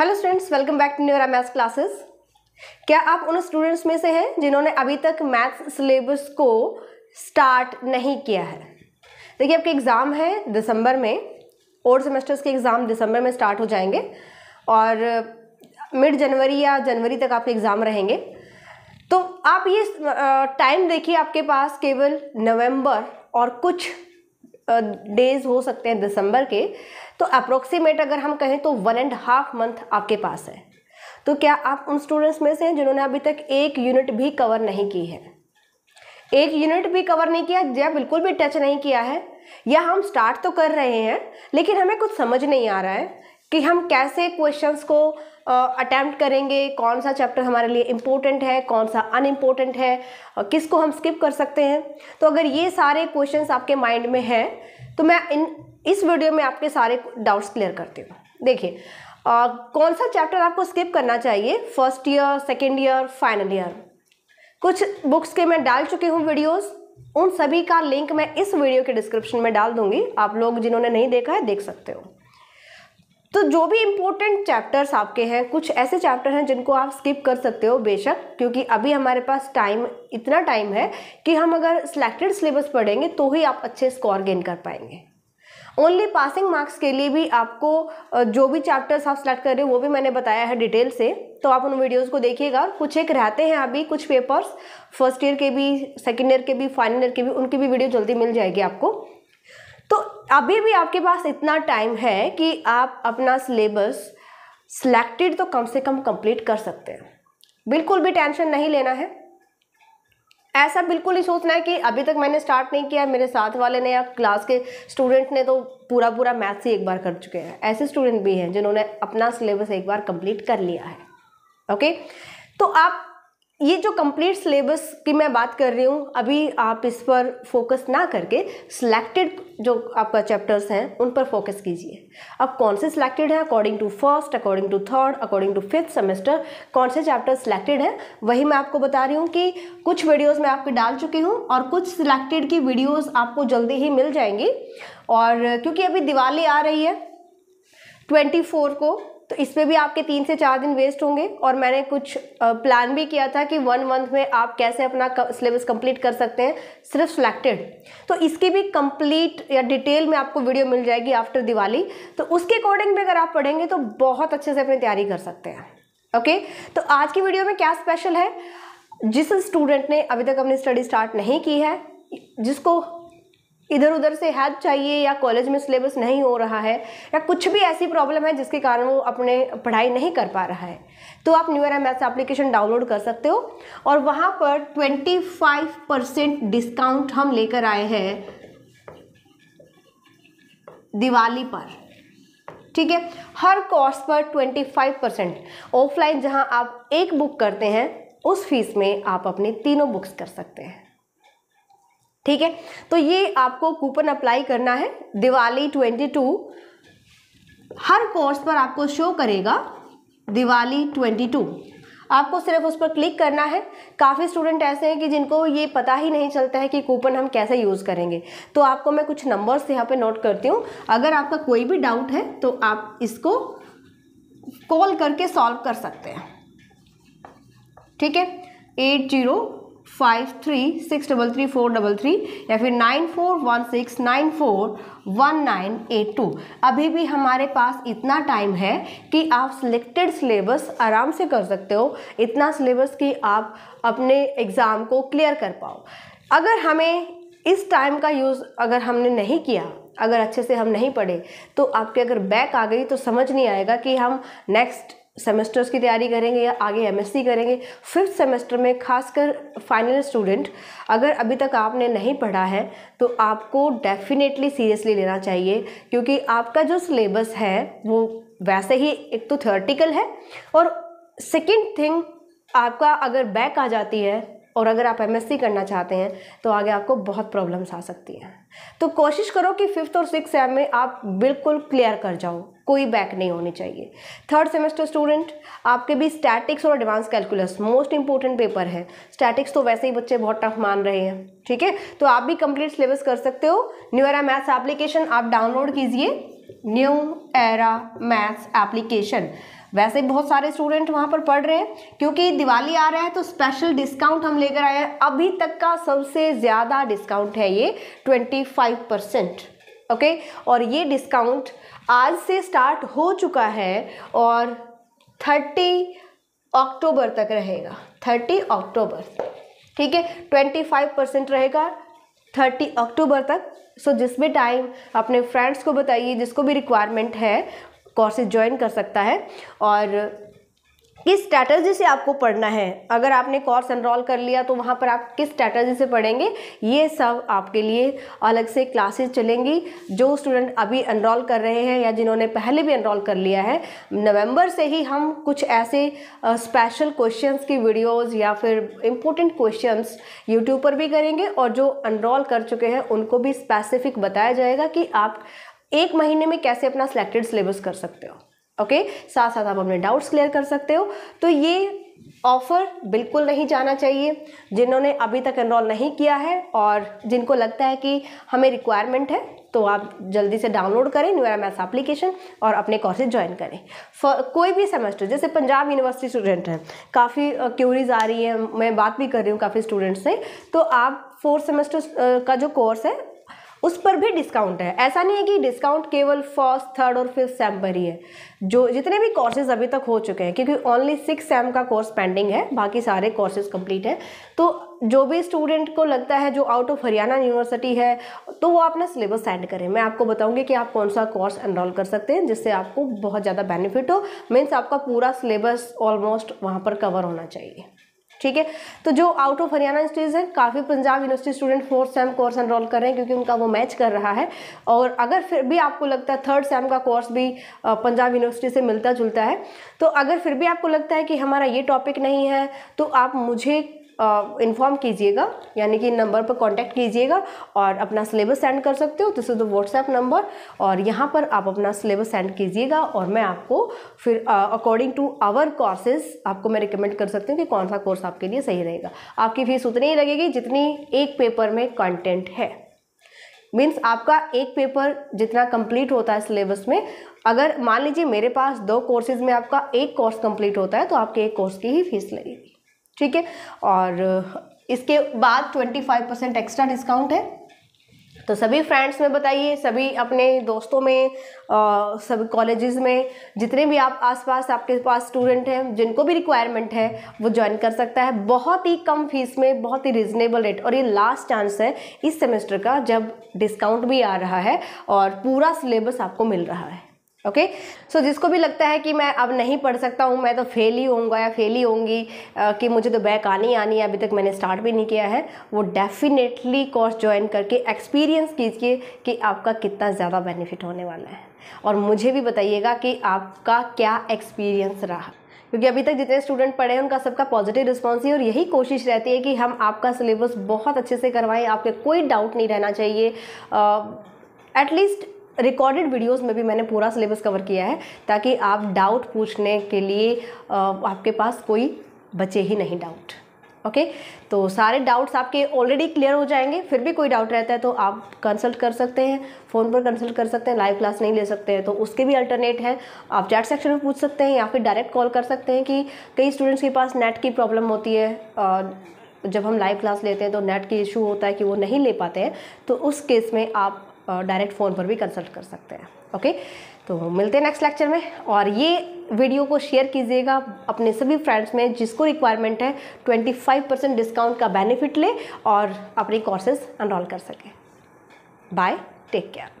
Hello students welcome back to new era maths classes क्या आप उन स्टूडेंट्स में से हैं जिन्होंने अभी तक मैथ्स सिलेबस को स्टार्ट नहीं किया है देखिए आपके एग्ज़ाम है दिसंबर में और सेमेस्टर्स के एग्ज़ाम दिसंबर में स्टार्ट हो जाएंगे और मिड जनवरी या जनवरी तक आपके एग्ज़ाम रहेंगे तो आप ये टाइम देखिए आपके पास केवल नवम्बर और कुछ डेज हो सकते हैं दिसंबर के तो अप्रोक्सीमेट अगर हम कहें तो वन एंड हाफ मंथ आपके पास है तो क्या आप उन स्टूडेंट्स में से हैं जिन्होंने अभी तक एक यूनिट भी कवर नहीं की है एक यूनिट भी कवर नहीं किया या बिल्कुल भी टच नहीं किया है या हम स्टार्ट तो कर रहे हैं लेकिन हमें कुछ समझ नहीं आ रहा है कि हम कैसे क्वेश्चंस को अटैम्प्ट करेंगे कौन सा चैप्टर हमारे लिए इम्पोर्टेंट है कौन सा अनइम्पोर्टेंट है किसको हम स्किप कर सकते हैं तो अगर ये सारे क्वेश्चंस आपके माइंड में हैं तो मैं इन इस वीडियो में आपके सारे डाउट्स क्लियर करती हूँ देखिए कौन सा चैप्टर आपको स्किप करना चाहिए first year second year final year कुछ बुक्स के मैं डाल चुकी हूँ वीडियोज़ उन सभी का लिंक मैं इस वीडियो के डिस्क्रिप्शन में डाल दूंगी आप लोग जिन्होंने नहीं देखा है देख सकते हो तो जो भी इम्पोर्टेंट चैप्टर्स आपके हैं कुछ ऐसे चैप्टर हैं जिनको आप स्किप कर सकते हो बेशक क्योंकि अभी हमारे पास टाइम इतना टाइम है कि हम अगर सिलेक्टेड सिलेबस पढ़ेंगे तो ही आप अच्छे स्कोर गेन कर पाएंगे ओनली पासिंग मार्क्स के लिए भी आपको जो भी चैप्टर्स आप सेलेक्ट कर रहे हो वो भी मैंने बताया है डिटेल से तो आप उन वीडियोस को देखिएगा और कुछ एक रहते हैं अभी कुछ पेपर्स फर्स्ट ईयर के भी सेकेंड ईयर के भी फाइनल ईयर के भी उनकी भी वीडियो जल्दी मिल जाएगी आपको तो अभी भी आपके पास इतना टाइम है कि आप अपना सिलेबस सिलेक्टेड तो कम से कम कंप्लीट कर सकते हैं बिल्कुल भी टेंशन नहीं लेना है ऐसा बिल्कुल ही सोचना है कि अभी तक मैंने स्टार्ट नहीं किया है मेरे साथ वाले ने या क्लास के स्टूडेंट ने तो पूरा पूरा मैथ्स ही एक बार कर चुके हैं ऐसे स्टूडेंट भी हैं जिन्होंने अपना सिलेबस एक बार कंप्लीट कर लिया है ओके तो आप ये जो कंप्लीट सिलेबस की मैं बात कर रही हूँ अभी आप इस पर फोकस ना करके सिलेक्टेड जो आपका चैप्टर्स हैं उन पर फोकस कीजिए अब कौन से सिलेक्टेड हैं according to first according to third according to fifth semester कौन से चैप्टर सिलेक्टेड हैं वही मैं आपको बता रही हूँ कि कुछ वीडियोस मैं आपके डाल चुकी हूँ और कुछ सिलेक्टेड की वीडियोज़ आपको जल्दी ही मिल जाएंगी और क्योंकि अभी दिवाली आ रही है ट्वेंटी को तो इसमें भी आपके तीन से चार दिन वेस्ट होंगे और मैंने कुछ प्लान भी किया था कि वन मंथ में आप कैसे अपना सिलेबस कंप्लीट कर सकते हैं सिर्फ सिलेक्टेड तो इसकी भी कंप्लीट या डिटेल में आपको वीडियो मिल जाएगी आफ्टर दिवाली तो उसके अकॉर्डिंग भी अगर आप पढ़ेंगे तो बहुत अच्छे से अपनी तैयारी कर सकते हैं ओके तो आज की वीडियो में क्या स्पेशल है जिस स्टूडेंट ने अभी तक अपनी स्टडी स्टार्ट नहीं की है जिसको इधर उधर से हेल्प चाहिए या कॉलेज में सिलेबस नहीं हो रहा है या कुछ भी ऐसी प्रॉब्लम है जिसके कारण वो अपने पढ़ाई नहीं कर पा रहा है तो आप new era M application download कर सकते हो और वहाँ पर 25 परसेंट डिस्काउंट हम लेकर आए हैं दिवाली पर ठीक है हर कोर्स पर 25 परसेंट ऑफलाइन जहाँ आप एक बुक करते हैं उस फीस में आप अपनी तीनों बुक्स कर सकते हैं ठीक है तो ये आपको कूपन अप्लाई करना है दिवाली ट्वेंटी टू हर कोर्स पर आपको शो करेगा दिवाली ट्वेंटी टू आपको सिर्फ उस पर क्लिक करना है काफ़ी स्टूडेंट ऐसे हैं कि जिनको ये पता ही नहीं चलता है कि कूपन हम कैसे यूज़ करेंगे तो आपको मैं कुछ नंबर्स यहाँ पे नोट करती हूँ अगर आपका कोई भी डाउट है तो आप इसको कॉल करके सॉल्व कर सकते हैं ठीक है eight zero five three six double three four double three या फिर nine four one six nine four one nine eight two अभी भी हमारे पास इतना टाइम है कि आप सिलेक्टेड सिलेबस आराम से कर सकते हो इतना सिलेबस कि आप अपने एग्ज़ाम को क्लियर कर पाओ अगर हमें इस टाइम का यूज़ अगर हमने नहीं किया अगर अच्छे से हम नहीं पढ़े तो आपके अगर बैक आ गई तो समझ नहीं आएगा कि हम नेक्स्ट सेमेस्टर्स की तैयारी करेंगे या आगे एमएससी करेंगे फिफ्थ सेमेस्टर में खासकर फाइनल स्टूडेंट अगर अभी तक आपने नहीं पढ़ा है तो आपको डेफिनेटली सीरियसली लेना चाहिए क्योंकि आपका जो सिलेबस है वो वैसे ही एक तो थ्योरेटिकल है और सेकेंड थिंग आपका अगर बैक आ जाती है और अगर आप एमएससी करना चाहते हैं तो आगे आपको बहुत प्रॉब्लम्स आ सकती हैं तो कोशिश करो कि फिफ्थ और सिक्स सेम में आप बिल्कुल क्लियर कर जाओ कोई बैक नहीं होनी चाहिए थर्ड सेमेस्टर स्टूडेंट आपके भी स्टैटिक्स और advance calculus most important paper है स्टैटिक्स तो वैसे ही बच्चे बहुत टफ मान रहे हैं ठीक है तो आप भी कंप्लीट सिलेबस कर सकते हो न्यू एरा मैथ्स एप्लीकेशन आप डाउनलोड कीजिए न्यू एरा मैथ्स एप्लीकेशन वैसे बहुत सारे स्टूडेंट वहाँ पर पढ़ रहे हैं क्योंकि दिवाली आ रहा है तो स्पेशल डिस्काउंट हम लेकर आए हैं अभी तक का सबसे ज़्यादा डिस्काउंट है ये ट्वेंटी फाइव परसेंट ओके और ये डिस्काउंट आज से स्टार्ट हो चुका है और थर्टी अक्टूबर तक रहेगा थर्टी अक्टूबर ठीक है ट्वेंटी फाइव परसेंट रहेगा थर्टी अक्टूबर तक सो so, जिस भी टाइम अपने फ्रेंड्स को बताइए जिसको भी रिक्वायरमेंट है कोर्सेज ज्वाइन कर सकता है और किस स्ट्रैटर्जी से आपको पढ़ना है अगर आपने कोर्स एनरोल कर लिया तो वहाँ पर आप किस स्ट्रैटर्जी से पढ़ेंगे ये सब आपके लिए अलग से क्लासेस चलेंगी जो स्टूडेंट अभी एनरोल कर रहे हैं या जिन्होंने पहले भी एनरोल कर लिया है नवंबर से ही हम कुछ ऐसे स्पेशल क्वेश्चंस की वीडियोस या फिर इम्पोर्टेंट क्वेश्चन यूट्यूब पर भी करेंगे और जो अनरोल कर चुके हैं उनको भी स्पेसिफिक बताया जाएगा कि आप एक महीने में कैसे अपना सिलेक्टेड सिलेबस कर सकते हो ओके साथ साथ आप अपने डाउट्स क्लियर कर सकते हो तो ये ऑफ़र बिल्कुल नहीं जाना चाहिए जिन्होंने अभी तक एनरोल नहीं किया है और जिनको लगता है कि हमें रिक्वायरमेंट है तो आप जल्दी से डाउनलोड करें न्यू एम एप्लीकेशन और अपने कोर्सेज ज्वाइन करें फॉर कोई भी सेमेस्टर जैसे पंजाब यूनिवर्सिटी स्टूडेंट हैं काफ़ी क्यूरीज आ रही है मैं बात भी कर रही हूँ काफ़ी स्टूडेंट्स से तो आप फोर्थ सेमेस्टर का जो कोर्स है उस पर भी डिस्काउंट है ऐसा नहीं है कि डिस्काउंट केवल फर्स्ट थर्ड और फिफ्थ सेम पर ही है जो जितने भी कोर्सेज अभी तक हो चुके हैं क्योंकि ओनली सिक्स सेम का कोर्स पेंडिंग है बाकी सारे कोर्सेज कंप्लीट हैं तो जो भी स्टूडेंट को लगता है जो आउट ऑफ हरियाणा यूनिवर्सिटी है तो वो अपना सिलेबस सेंड करें मैं आपको बताऊंगी कि आप कौन सा कोर्स एनरोल कर सकते हैं जिससे आपको बहुत ज़्यादा बेनिफिट हो मीन्स आपका पूरा सिलेबस ऑलमोस्ट वहाँ पर कवर होना चाहिए ठीक है तो जो आउट ऑफ हरियाणा स्टेज हैं काफ़ी Punjab university student fourth sem course enrol कर रहे हैं क्योंकि उनका वो मैच कर रहा है और अगर फिर भी आपको लगता है थर्ड सेम का कोर्स भी पंजाब यूनिवर्सिटी से मिलता जुलता है तो अगर फिर भी आपको लगता है कि हमारा ये टॉपिक नहीं है तो आप मुझे इन्फॉर्म कीजिएगा यानी कि नंबर पर कांटेक्ट कीजिएगा और अपना सिलेबस सेंड कर सकते हो this is the WhatsApp number और यहाँ पर आप अपना सिलेबस सेंड कीजिएगा और मैं आपको फिर अकॉर्डिंग टू आवर कोर्सेज आपको मैं रिकमेंड कर सकती हूँ कि कौन सा कोर्स आपके लिए सही रहेगा आपकी फीस उतनी ही लगेगी जितनी एक पेपर में कॉन्टेंट है मीन्स आपका एक पेपर जितना कंप्लीट होता है सिलेबस में अगर मान लीजिए मेरे पास दो कोर्सेज में आपका एक कोर्स कंप्लीट होता है तो आपके एक कोर्स की ही फीस लगेगी ठीक है और इसके बाद twenty five percent extra discount है तो सभी फ्रेंड्स में बताइए सभी अपने दोस्तों में आ, सब कॉलेजेस में जितने भी आप आसपास आपके पास स्टूडेंट हैं जिनको भी रिक्वायरमेंट है वो ज्वाइन कर सकता है बहुत ही कम फीस में बहुत ही रिजनेबल रेट और ये लास्ट चांस है इस सेमेस्टर का जब डिस्काउंट भी आ रहा है और पूरा सिलेबस आपको मिल रहा है ओके okay? सो so, जिसको भी लगता है कि मैं अब नहीं पढ़ सकता हूँ मैं तो फेल ही होऊंगा या फेल ही होंगी कि मुझे तो बैक आनी आनी है अभी तक मैंने स्टार्ट भी नहीं किया है वो डेफिनेटली कोर्स ज्वाइन करके एक्सपीरियंस कीजिए कि आपका कितना ज़्यादा बेनिफिट होने वाला है और मुझे भी बताइएगा कि आपका क्या एक्सपीरियंस रहा क्योंकि अभी तक जितने स्टूडेंट पढ़े हैं उनका सबका पॉजिटिव रिस्पॉन्स है और यही कोशिश रहती है कि हम आपका सिलेबस बहुत अच्छे से करवाएं आपके कोई डाउट नहीं रहना चाहिए एटलीस्ट uh, रिकॉर्डेड वीडियोस में भी मैंने पूरा सिलेबस कवर किया है ताकि आप डाउट पूछने के लिए आपके पास कोई बचे ही नहीं डाउट ओके okay? तो सारे डाउट्स आपके ऑलरेडी क्लियर हो जाएंगे फिर भी कोई डाउट रहता है तो आप कंसल्ट कर सकते हैं फ़ोन पर कंसल्ट कर सकते हैं लाइव क्लास नहीं ले सकते हैं तो उसके भी अल्टरनेट हैं आप चैट सेक्शन में पूछ सकते हैं या फिर डायरेक्ट कॉल कर सकते हैं कि कई स्टूडेंट्स के पास नेट की प्रॉब्लम होती है जब हम लाइव क्लास लेते हैं तो नेट की इशू होता है कि वो नहीं ले पाते हैं तो उस केस में आप डायरेक्ट फ़ोन पर भी कंसल्ट कर सकते हैं ओके तो मिलते हैं नेक्स्ट लेक्चर में और ये वीडियो को शेयर कीजिएगा अपने सभी फ्रेंड्स में जिसको रिक्वायरमेंट है 25 परसेंट डिस्काउंट का बेनिफिट ले और अपने कोर्सेज अनरोल कर सके बाय टेक केयर